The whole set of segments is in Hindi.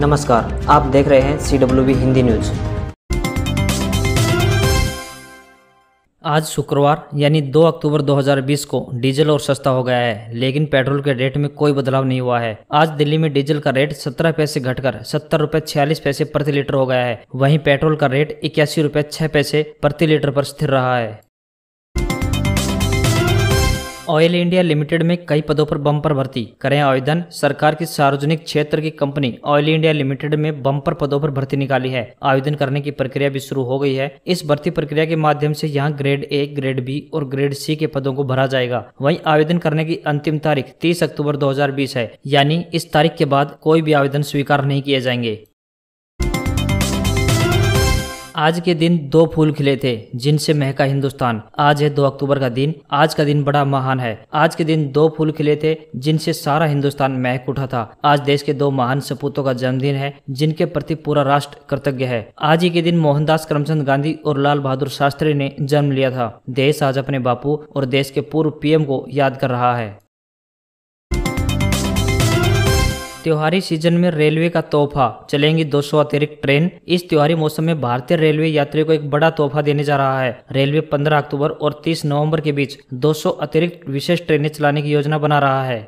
नमस्कार आप देख रहे हैं C W B Hindi news आज शुक्रवार यानी 2 अक्टूबर 2020 को डीजल और सस्ता हो गया है लेकिन पेट्रोल के रेट में कोई बदलाव नहीं हुआ है आज दिल्ली में डीजल का रेट 17 पैसे घटकर सत्तर रूपए छियालीस पैसे प्रति लीटर हो गया है वहीं पेट्रोल का रेट इक्यासी रूपए छह पैसे प्रति लीटर पर स्थिर रहा है ऑयल इंडिया लिमिटेड में कई पदों पर बम्पर भर्ती करें आवेदन सरकार की सार्वजनिक क्षेत्र की कंपनी ऑयल इंडिया लिमिटेड में बम्पर पदों पर भर्ती निकाली है आवेदन करने की प्रक्रिया भी शुरू हो गई है इस भर्ती प्रक्रिया के माध्यम से यहाँ ग्रेड ए ग्रेड बी और ग्रेड सी के पदों को भरा जाएगा वही आवेदन करने की अंतिम तारीख तीस अक्टूबर दो है यानी इस तारीख के बाद कोई भी आवेदन स्वीकार नहीं किए जाएंगे आज के दिन दो फूल खिले थे जिनसे महका हिंदुस्तान आज है दो अक्टूबर का दिन आज का दिन बड़ा महान है आज के दिन दो फूल खिले थे जिनसे सारा हिंदुस्तान महक उठा था आज देश के दो महान सपूतों का जन्मदिन है जिनके प्रति पूरा राष्ट्र कृतज्ञ है आज ही के दिन मोहनदास करमचंद गांधी और लाल बहादुर शास्त्री ने जन्म लिया था देश आज अपने बापू और देश के पूर्व पीएम को याद कर रहा है त्योहारी सीजन में रेलवे का तोहफा चलेंगी 200 अतिरिक्त ट्रेन इस त्योहारी मौसम में भारतीय रेलवे यात्रियों को एक बड़ा तोहफा देने जा रहा है रेलवे 15 अक्टूबर और 30 नवंबर के बीच 200 अतिरिक्त विशेष ट्रेनें चलाने की योजना बना रहा है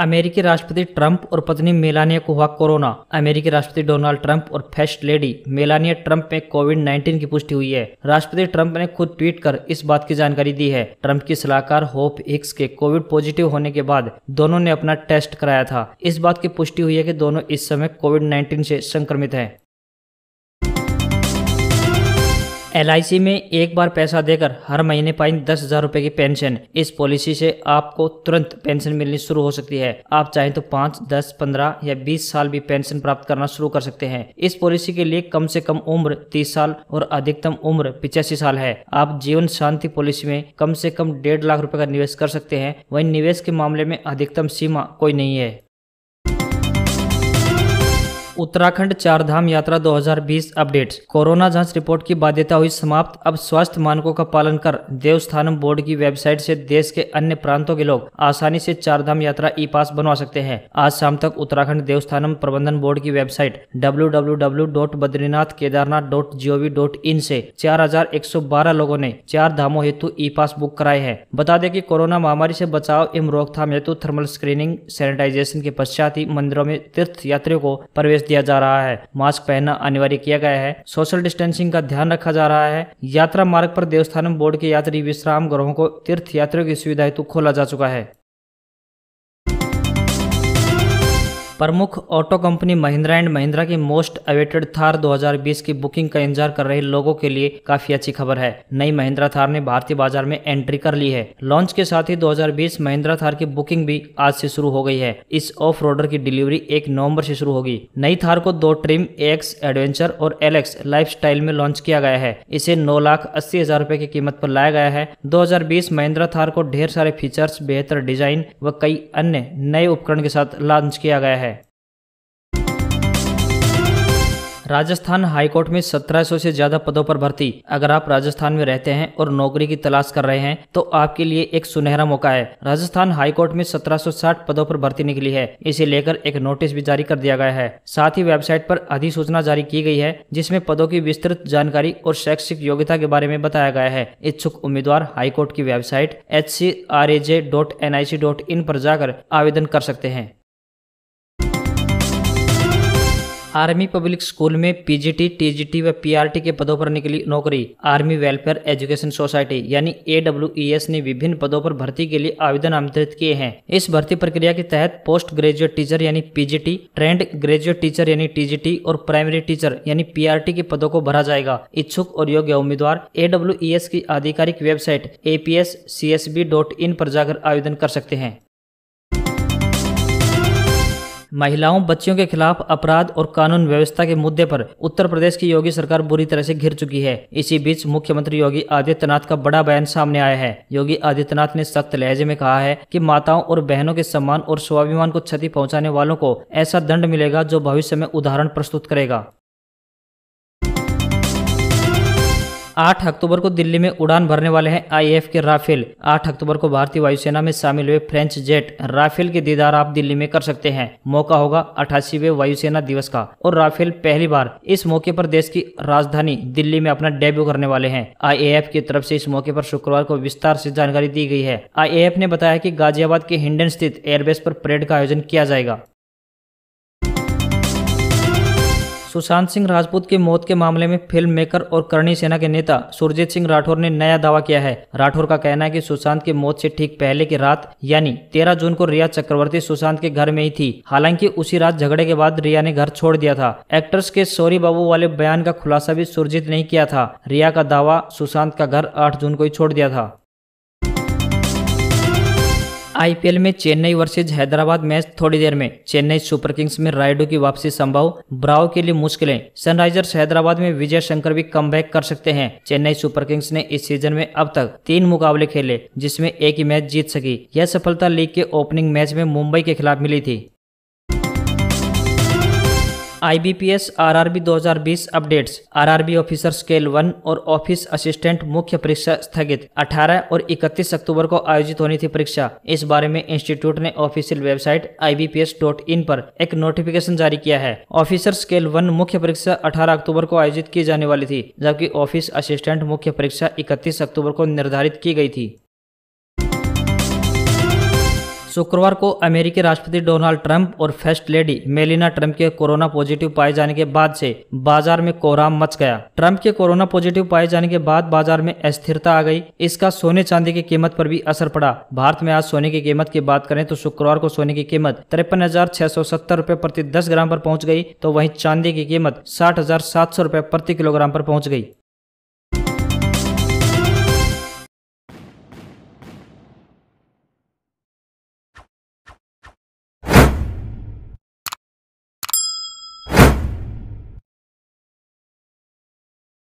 अमेरिकी राष्ट्रपति ट्रंप और पत्नी मेलानिया को हुआ कोरोना अमेरिकी राष्ट्रपति डोनाल्ड ट्रंप और फर्स्ट लेडी मेलानिया ट्रंप में कोविड 19 की पुष्टि हुई है राष्ट्रपति ट्रंप ने खुद ट्वीट कर इस बात की जानकारी दी है ट्रंप की सलाहकार होप एक्स के कोविड पॉजिटिव होने के बाद दोनों ने अपना टेस्ट कराया था इस बात की पुष्टि हुई है की दोनों इस समय कोविड नाइन्टीन ऐसी संक्रमित है एल में एक बार पैसा देकर हर महीने पाई दस हजार रूपए की पेंशन इस पॉलिसी से आपको तुरंत पेंशन मिलनी शुरू हो सकती है आप चाहें तो पाँच दस पंद्रह या बीस साल भी पेंशन प्राप्त करना शुरू कर सकते हैं इस पॉलिसी के लिए कम से कम उम्र तीस साल और अधिकतम उम्र पिचासी साल है आप जीवन शांति पॉलिसी में कम से कम डेढ़ लाख रूपए का निवेश कर सकते हैं वही निवेश के मामले में अधिकतम सीमा कोई नहीं है उत्तराखंड चार धाम यात्रा 2020 अपडेट कोरोना जांच रिपोर्ट की बाध्यता हुई समाप्त अब स्वास्थ्य मानकों का पालन कर देवस्थानम बोर्ड की वेबसाइट से देश के अन्य प्रांतों के लोग आसानी से चार धाम यात्रा ई पास बनवा सकते हैं आज शाम तक उत्तराखंड देवस्थानम प्रबंधन बोर्ड की वेबसाइट एक से बारह लोगों ने चार धामों हेतु ई पास बुक कराए हैं बता दें कि कोरोना महामारी से बचाव एवं रोकथाम हेतु थर्मल स्क्रीनिंग सैनिटाइजेशन के पश्चात ही मंदिरों में तीर्थ यात्रियों को प्रवेश दिया जा रहा है मास्क पहनना अनिवार्य किया गया है सोशल डिस्टेंसिंग का ध्यान रखा जा रहा है यात्रा मार्ग पर देवस्थानम बोर्ड के यात्री विश्राम ग्रहों को तीर्थ यात्रियों की सुविधा हेतु खोला जा चुका है प्रमुख auto company Mahindra and Mahindra की मोस्ट अवेटेड थार 2020 की बुकिंग का इंतजार कर रहे लोगों के लिए काफी अच्छी खबर है नई महिंद्रा थार ने भारतीय बाजार में एंट्री कर ली है लॉन्च के साथ ही 2020 महिंद्रा थार की बुकिंग भी आज से शुरू हो गई है इस ऑफ रोडर की डिलीवरी एक नवम्बर से शुरू होगी नई थार को दो ट्रिम एक्स एडवेंचर और एलेक्स लाइफ में लॉन्च किया गया है इसे नौ लाख अस्सी हजार रूपए की कीमत पर लाया गया है दो महिंद्रा थार को ढेर सारे फीचर्स बेहतर डिजाइन व कई अन्य नए उपकरण के साथ लॉन्च किया गया है राजस्थान हाईकोर्ट में 1700 से ज्यादा पदों पर भर्ती अगर आप राजस्थान में रहते हैं और नौकरी की तलाश कर रहे हैं तो आपके लिए एक सुनहरा मौका है राजस्थान हाईकोर्ट में 1760 पदों पर भर्ती निकली है इसे लेकर एक नोटिस भी जारी कर दिया गया है साथ ही वेबसाइट पर अधिसूचना जारी की गई है जिसमें पदों की विस्तृत जानकारी और शैक्षिक योग्यता के बारे में बताया गया है इच्छुक उम्मीदवार हाईकोर्ट की website H C C R dot dot N I in पर जाकर आवेदन कर सकते हैं आर्मी पब्लिक स्कूल में पीजीटी टीजीटी व पीआरटी के पदों पर निकली नौकरी आर्मी वेलफेयर एजुकेशन सोसाइटी यानी एडब्ल्यूएस ने विभिन्न पदों पर भर्ती के लिए आवेदन आमंत्रित किए हैं इस भर्ती प्रक्रिया के तहत पोस्ट ग्रेजुएट टीचर यानी पीजीटी ट्रेंड ग्रेजुएट टीचर यानी टीजीटी और प्राइमरी टीचर यानी पीआरटी के पदों को भरा जाएगा इच्छुक और योग्य उम्मीदवार एडब्ल्यूएस की आधिकारिक वेबसाइट ए इन पर जाकर आवेदन कर सकते हैं महिलाओं बच्चियों के खिलाफ अपराध और कानून व्यवस्था के मुद्दे पर उत्तर प्रदेश की योगी सरकार बुरी तरह से घिर चुकी है इसी बीच मुख्यमंत्री योगी आदित्यनाथ का बड़ा बयान सामने आया है योगी आदित्यनाथ ने सख्त लहजे में कहा है कि माताओं और बहनों के सम्मान और स्वाभिमान को क्षति पहुंचाने वालों को ऐसा दंड मिलेगा जो भविष्य में उदाहरण प्रस्तुत करेगा आठ अक्टूबर को दिल्ली में उड़ान भरने वाले हैं आईएएफ के राफेल आठ अक्टूबर को भारतीय वायुसेना में शामिल हुए फ्रेंच जेट राफेल के दीदार आप दिल्ली में कर सकते हैं मौका होगा अठासीवे वायुसेना दिवस का और राफेल पहली बार इस मौके पर देश की राजधानी दिल्ली में अपना डेब्यू करने वाले हैं आई की तरफ से इस मौके पर शुक्रवार को विस्तार से जानकारी दी गई है आई ने बताया कि गाजियाबाद के हिंडन स्थित एयरबेस पर परेड का आयोजन किया जाएगा सुशांत सिंह राजपूत की मौत के मामले में फिल्म मेकर और करणी सेना के नेता सुरजीत सिंह राठौर ने नया दावा किया है राठौर का कहना है कि सुशांत की मौत से ठीक पहले की रात यानी 13 जून को रिया चक्रवर्ती सुशांत के घर में ही थी हालांकि उसी रात झगड़े के बाद रिया ने घर छोड़ दिया था एक्ट्रेस के सोरी बाबू वाले बयान का खुलासा भी सुरजीत ने किया था रिया का दावा सुशांत का घर आठ जून को ही छोड़ दिया था आईपीएल में चेन्नई वर्सेज हैदराबाद मैच थोड़ी देर में चेन्नई सुपर किंग्स में रायडू की वापसी संभव ब्राव के लिए मुश्किलें सनराइजर्स हैदराबाद में विजय शंकर भी कम कर सकते हैं चेन्नई सुपर किंग्स ने इस सीजन में अब तक तीन मुकाबले खेले जिसमें एक ही मैच जीत सकी यह सफलता लीग के ओपनिंग मैच में मुंबई के खिलाफ मिली थी IBPS RRB 2020 updates RRB officer scale one और ऑफिस असिस्टेंट मुख्य परीक्षा स्थगित 18 और 31 अक्टूबर को आयोजित होनी थी परीक्षा इस बारे में इंस्टीट्यूट ने ऑफिसियल वेबसाइट आई पर एक नोटिफिकेशन जारी किया है ऑफिसर स्केल वन मुख्य परीक्षा अठारह अक्टूबर को आयोजित की जाने वाली थी जबकि ऑफिस असिस्टेंट मुख्य परीक्षा इकतीस अक्टूबर को निर्धारित की गयी थी शुक्रवार को अमेरिकी राष्ट्रपति डोनाल्ड ट्रंप और फर्स्ट लेडी मेलिना ट्रंप के कोरोना पॉजिटिव पाए जाने के बाद से बाजार में कोहराम मच गया ट्रंप के कोरोना पॉजिटिव पाए जाने के बाद बाजार में अस्थिरता आ गई इसका सोने चांदी की कीमत पर भी असर पड़ा भारत में आज सोने की कीमत की बात करें तो शुक्रवार को सोने की कीमत तिरपन हजार छह सौ सत्तर रूपए प्रति दस ग्राम पर पहुंच गई तो वहीं चांदी की कीमत साठ हजार सात सौ रूपए प्रति किलोग्राम पर पहुंच गई